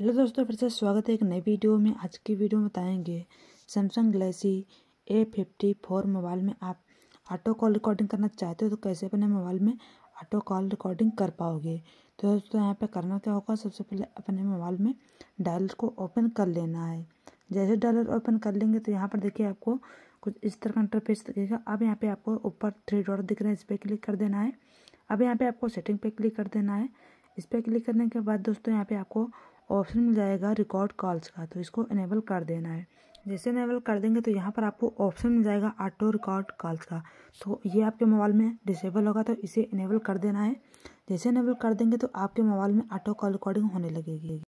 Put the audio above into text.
hello दोस्तों फिर से स्वागत है एक नई वीडियो में आज की वीडियो में बताएंगे Samsung Galaxy A fifty four mobile में आप ऑटो कॉल रिकॉर्डिंग करना चाहते हो तो कैसे अपने मोबाइल में ऑटो कॉल रिकॉर्डिंग कर पाओगे तो दोस्तों यहाँ पे करना क्या होगा सबसे पहले अपने मोबाइल में डायलर को ओपन कर लेना है जैसे डायलर ओपन कर लेंगे तो यहाँ पर देखिए आपको कुछ इस तरह का इंटरफेस दिखेगा अब यहाँ पे आपको ऊपर थ्री डॉट दिख रहे हैं इस पर क्लिक कर देना है अब यहाँ पे आपको सेटिंग पे क्लिक कर देना है इस पर क्लिक करने के बाद दोस्तों यहाँ पे आपको ऑप्शन मिल जाएगा रिकॉर्ड कॉल्स का तो इसको इनेबल कर देना है जैसे इनेबल कर देंगे तो यहाँ पर आपको ऑप्शन मिल जाएगा ऑटो रिकॉर्ड कॉल्स का तो ये आपके मोबाइल में डिसेबल होगा तो इसे इनेबल कर देना है जैसे इनेबल कर देंगे तो आपके मोबाइल में ऑटो कॉल रिकॉर्डिंग होने लगेगी